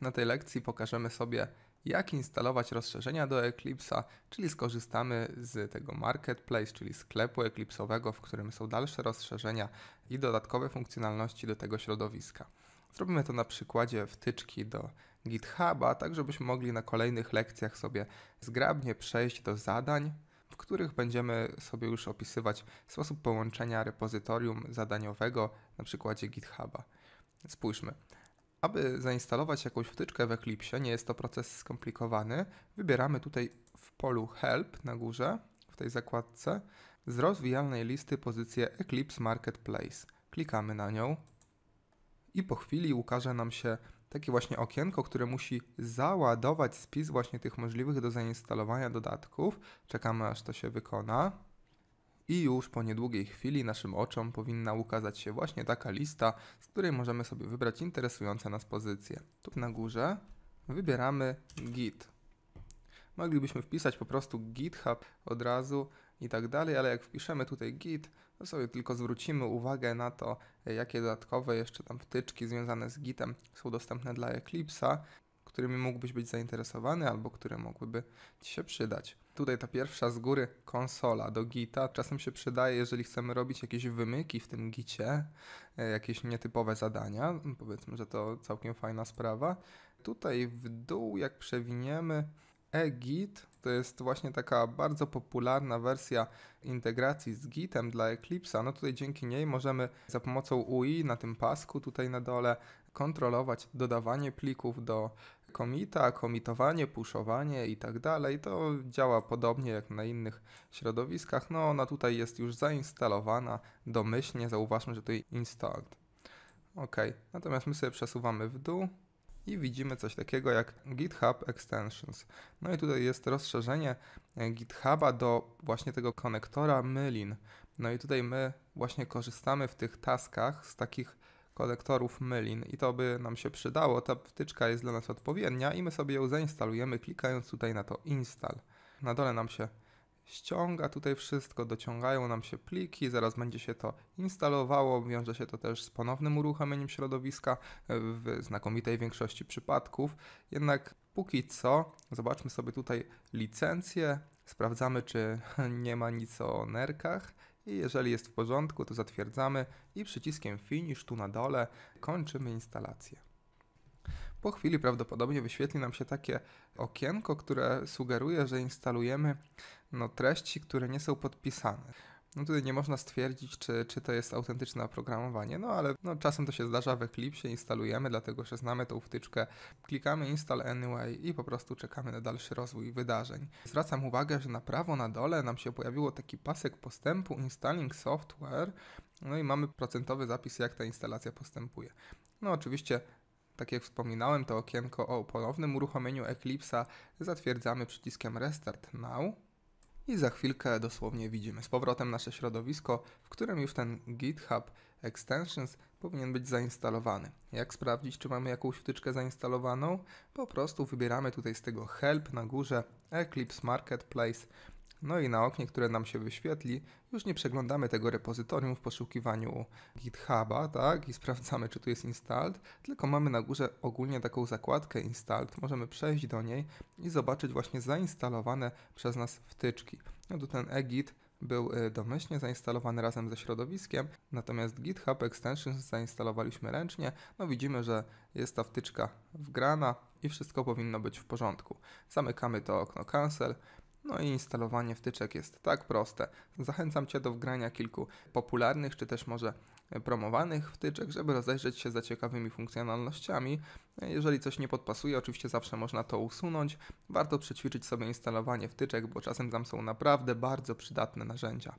Na tej lekcji pokażemy sobie, jak instalować rozszerzenia do Eclipse'a, czyli skorzystamy z tego marketplace, czyli sklepu Eclipse'owego, w którym są dalsze rozszerzenia i dodatkowe funkcjonalności do tego środowiska. Zrobimy to na przykładzie wtyczki do GitHuba, tak żebyśmy mogli na kolejnych lekcjach sobie zgrabnie przejść do zadań, w których będziemy sobie już opisywać sposób połączenia repozytorium zadaniowego na przykładzie GitHuba. Spójrzmy. Aby zainstalować jakąś wtyczkę w Eclipse, nie jest to proces skomplikowany, wybieramy tutaj w polu Help na górze, w tej zakładce, z rozwijalnej listy pozycję Eclipse Marketplace. Klikamy na nią i po chwili ukaże nam się takie właśnie okienko, które musi załadować spis właśnie tych możliwych do zainstalowania dodatków. Czekamy aż to się wykona. I już po niedługiej chwili naszym oczom powinna ukazać się właśnie taka lista, z której możemy sobie wybrać interesujące nas pozycje. Tu na górze wybieramy Git. Moglibyśmy wpisać po prostu GitHub od razu i tak dalej, ale jak wpiszemy tutaj Git, to sobie tylko zwrócimy uwagę na to, jakie dodatkowe jeszcze tam wtyczki związane z Gitem są dostępne dla Eclipse'a którymi mógłbyś być zainteresowany albo które mogłyby Ci się przydać. Tutaj ta pierwsza z góry konsola do Gita czasem się przydaje, jeżeli chcemy robić jakieś wymyki w tym Gicie, e, jakieś nietypowe zadania. Powiedzmy, że to całkiem fajna sprawa. Tutaj w dół, jak przewiniemy, eGit to jest właśnie taka bardzo popularna wersja integracji z Gitem dla Eclipse'a. No tutaj dzięki niej możemy za pomocą UI na tym pasku tutaj na dole kontrolować dodawanie plików do komita, komitowanie, pushowanie i tak dalej. To działa podobnie jak na innych środowiskach. No ona tutaj jest już zainstalowana domyślnie, zauważmy, że tutaj installed. OK, natomiast my sobie przesuwamy w dół i widzimy coś takiego jak GitHub Extensions. No i tutaj jest rozszerzenie e, GitHuba do właśnie tego konektora Mylin. No i tutaj my właśnie korzystamy w tych taskach z takich kolektorów mylin i to by nam się przydało. Ta wtyczka jest dla nas odpowiednia i my sobie ją zainstalujemy klikając tutaj na to install. Na dole nam się ściąga tutaj wszystko, dociągają nam się pliki, zaraz będzie się to instalowało, wiąże się to też z ponownym uruchomieniem środowiska e, w znakomitej większości przypadków. Jednak póki co zobaczmy sobie tutaj licencję, sprawdzamy czy nie ma nic o nerkach i jeżeli jest w porządku, to zatwierdzamy i przyciskiem Finish tu na dole kończymy instalację. Po chwili prawdopodobnie wyświetli nam się takie okienko, które sugeruje, że instalujemy no, treści, które nie są podpisane. No tutaj nie można stwierdzić, czy, czy to jest autentyczne oprogramowanie, no ale no, czasem to się zdarza w Eclipse, instalujemy, dlatego że znamy tą wtyczkę, klikamy install anyway i po prostu czekamy na dalszy rozwój wydarzeń. Zwracam uwagę, że na prawo na dole nam się pojawiło taki pasek postępu installing software, no i mamy procentowy zapis, jak ta instalacja postępuje. No oczywiście tak jak wspominałem, to okienko o ponownym uruchomieniu Eclipse'a zatwierdzamy przyciskiem Restart Now i za chwilkę dosłownie widzimy z powrotem nasze środowisko, w którym już ten GitHub Extensions powinien być zainstalowany. Jak sprawdzić, czy mamy jakąś wtyczkę zainstalowaną? Po prostu wybieramy tutaj z tego Help na górze Eclipse Marketplace no i na oknie, które nam się wyświetli, już nie przeglądamy tego repozytorium w poszukiwaniu GitHuba, tak, i sprawdzamy, czy tu jest installed, tylko mamy na górze ogólnie taką zakładkę installed. Możemy przejść do niej i zobaczyć właśnie zainstalowane przez nas wtyczki. No tu ten egit był y, domyślnie zainstalowany razem ze środowiskiem, natomiast GitHub Extensions zainstalowaliśmy ręcznie. No widzimy, że jest ta wtyczka wgrana i wszystko powinno być w porządku. Zamykamy to okno cancel no i instalowanie wtyczek jest tak proste. Zachęcam Cię do wgrania kilku popularnych, czy też może promowanych wtyczek, żeby rozejrzeć się za ciekawymi funkcjonalnościami. Jeżeli coś nie podpasuje, oczywiście zawsze można to usunąć. Warto przećwiczyć sobie instalowanie wtyczek, bo czasem tam są naprawdę bardzo przydatne narzędzia.